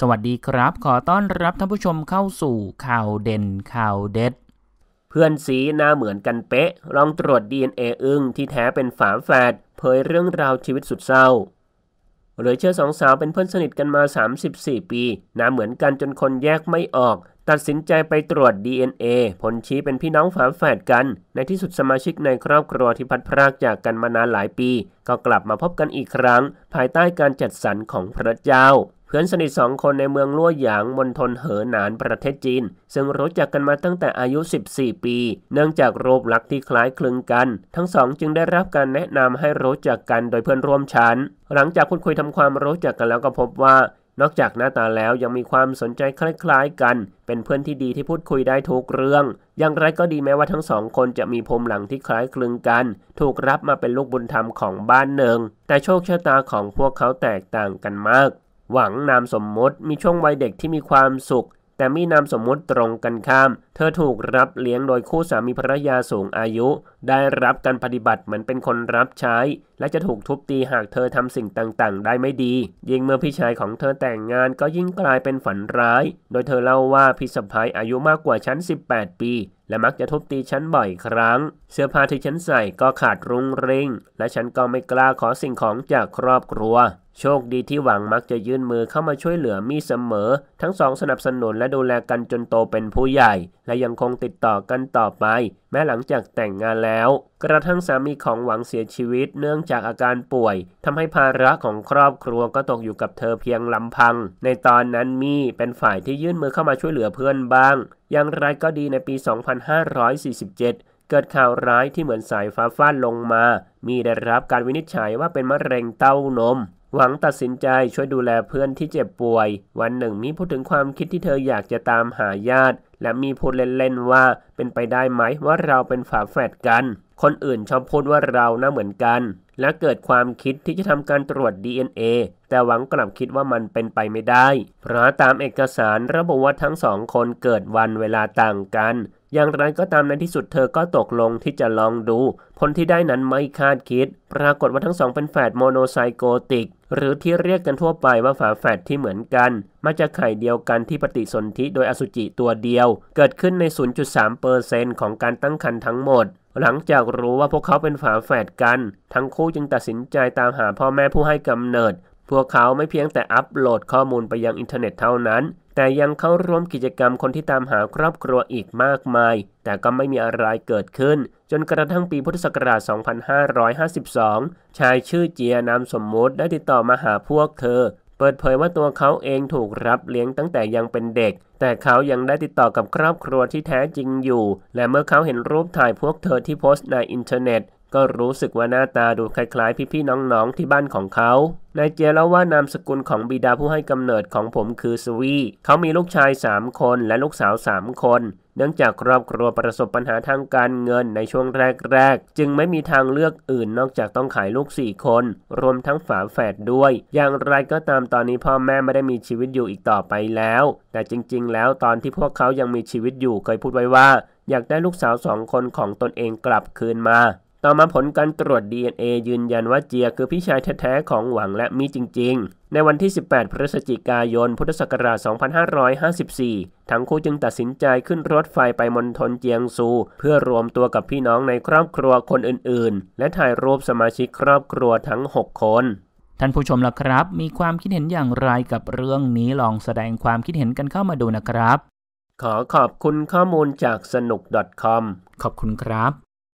สวัสดีครับ ขอต้อนรับท่านผู้ชมเข้าสู่ข่าวเด่นข่าวเด็ด เพื่อนสีหน้าเหมือนกันเป๊ะ ลองตรวจ DNA อึ้งที่แท้เป็นฝาแฝดเผยเรื่องราวชีวิตสุดเศร้าเหลือเชื่อสองสาวเป็นเพื่อนสนิทกันมา 34 ปีหน้าเหมือนกันจนคนแยกไม่ออก ตัดสินใจไปตรวจ DNA ผลชี้เป็นพี่น้องฝาแฝดกัน ในที่สุดสมาชิกในครอบครัวที่พัดพรากจากกันมานานหลายปี ก็กลับมาพบกันอีกครั้ง ภายใต้การจัดสรรของพระเจ้าพื่อนสนิทสองคนในเมืองลั่วหยางมณฑลเหอหนานประเทศจีน ซึ่งรู้จักกันมาตั้งแต่อายุ 14 ปี เนื่องจากรูปลักษณ์ที่คล้ายคลึงกัน ทั้งสองจึงได้รับการแนะนำให้รู้จักกันโดยเพื่อนร่วมชั้น หลังจากพูดคุยทำความรู้จักกันแล้วก็พบว่านอกจากหน้าตาแล้วยังมีความสนใจคล้ายๆ กัน เป็นเพื่อนที่ดีที่พูดคุยได้ทุกเรื่อง อย่างไรก็ดีแม้ว่าทั้งสองคนจะมีภูมิหลังที่คล้ายคลึงกัน ถูกรับมาเป็นลูกบุญธรรมของบ้านหนึ่งแต่โชคชะตาของพวกเขาแตกต่างกันมากหวังนามสมมติมีช่วงวัยเด็กที่มีความสุข แต่มีนามสมมติตรงกันข้าม เธอถูกรับเลี้ยงโดยคู่สามีภรรยาสูงอายุ ได้รับการปฏิบัติเหมือนเป็นคนรับใช้และจะถูกทุบตีหากเธอทำสิ่งต่างๆ ได้ไม่ดี ยิ่งเมื่อพี่ชายของเธอแต่งงานก็ยิ่งกลายเป็นฝันร้าย โดยเธอเล่าว่าพี่สะพ้ายอายุมากกว่าฉัน 18 ปี และมักจะทุบตีฉันบ่อยครั้ง เสื้อผ้าที่ฉันใส่ก็ขาดรุงเริงและฉันก็ไม่กล้าขอสิ่งของจากครอบครัว โชคดีที่หวังมักจะยื่นมือเข้ามาช่วยเหลือมีเสมอ ทั้งสอง สนับสนุนและดูแลกันจนโตเป็นผู้ใหญ่ และยังคงติดต่อกันต่อไปแม้หลังจากแต่งงานแล้วกระทั่งสามีของหวังเสียชีวิตเนื่องจากอาการป่วย ทำให้ภาระของครอบครัวก็ตกอยู่กับเธอเพียงลำพัง ในตอนนั้นมีเป็นฝ่ายที่ยื่นมือเข้ามาช่วยเหลือเพื่อนบ้าง อย่างไรก็ดีในปี 2547 เกิดข่าวร้ายที่เหมือนสายฟ้าฟาดลงมา มีได้รับการวินิจฉัยว่าเป็นมะเร็งเต้านมหวังตัดสินใจช่วยดูแลเพื่อนที่เจ็บป่วย วันหนึ่งมีพูดถึงความคิดที่เธออยากจะตามหาญาติ และมีพูดเล่นๆว่า เป็นไปได้ไหมว่าเราเป็นฝาแฝดกัน คนอื่นชอบพูดว่าเราน่าเหมือนกันและเกิดความคิดที่จะทำการตรวจ DNA แต่หวังกลับคิดว่ามันเป็นไปไม่ได้ เพราะตามเอกสารระบุว่าทั้งสองคนเกิดวันเวลาต่างกัน อย่างไรก็ตามในที่สุดเธอก็ตกลงที่จะลองดู ผลที่ได้นั้นไม่คาดคิด ปรากฏว่าทั้งสองเป็นแฝดโมโนไซโกติก หรือที่เรียกกันทั่วไปว่าฝาแฝดที่เหมือนกัน มาจากไข่เดียวกันที่ปฏิสนธิโดยอสุจิตัวเดียว เกิดขึ้นใน 0.3%ของการตั้งครรภ์ทั้งหมดหลังจากรู้ว่าพวกเขาเป็นฝาแฝดกัน ทั้งคู่จึงตัดสินใจตามหาพ่อแม่ผู้ให้กำเนิด พวกเขาไม่เพียงแต่อัปโหลดข้อมูลไปยังอินเทอร์เน็ตเท่านั้น แต่ยังเข้าร่วมกิจกรรมคนที่ตามหาครอบครัวอีกมากมายแต่ก็ไม่มีอะไรเกิดขึ้น จนกระทั่งปีพุทธศักราช 2552 ชายชื่อเจียนามสมมติได้ติดต่อมาหาพวกเธอเปิดเผยว่าตัวเขาเองถูกรับเลี้ยงตั้งแต่ยังเป็นเด็ก แต่เขายังได้ติดต่อกับครอบครัวที่แท้จริงอยู่ และเมื่อเขาเห็นรูปถ่ายพวกเธอที่โพสต์ในอินเทอร์เน็ต ก็รู้สึกว่าหน้าตาดูคล้ายๆพี่ๆ น้องๆที่บ้านของเขา นายเจเล่าว่านามสกุลของบิดาผู้ให้กำเนิดของผมคือสวี เขามีลูกชาย 3 คนและลูกสาว3คนเนื่องจากครอบครัวประสบปัญหาทางการเงินในช่วงแรกๆ จึงไม่มีทางเลือกอื่นนอกจากต้องขายลูก 4 คน รวมทั้งฝาแฝดด้วย อย่างไรก็ตามตอนนี้พ่อแม่ไม่ได้มีชีวิตอยู่อีกต่อไปแล้ว แต่จริงๆ แล้วตอนที่พวกเขายังมีชีวิตอยู่เคยพูดไว้ว่า อยากได้ลูกสาวสองคนของตนเองกลับคืนมาต่อมาผลการตรวจ DNA ยืนยันว่าเจียคือพี่ชายแท้ๆ ของหวังและมีจริงๆ ในวันที่ 18 พฤศจิกายน พุทธศักราช 2554 ทั้งคู่จึงตัดสินใจขึ้นรถไฟไปมณฑลเจียงซู เพื่อรวมตัวกับพี่น้องในครอบครัวคนอื่นๆ และถ่ายรูปสมาชิกครอบครัวทั้ง 6 คน ท่านผู้ชมล่ะครับ มีความคิดเห็นอย่างไรกับเรื่องนี้ลองแสดงความคิดเห็นกันเข้ามาดูนะครับขอขอบคุณข้อมูลจากสนุก .com ขอบคุณครับ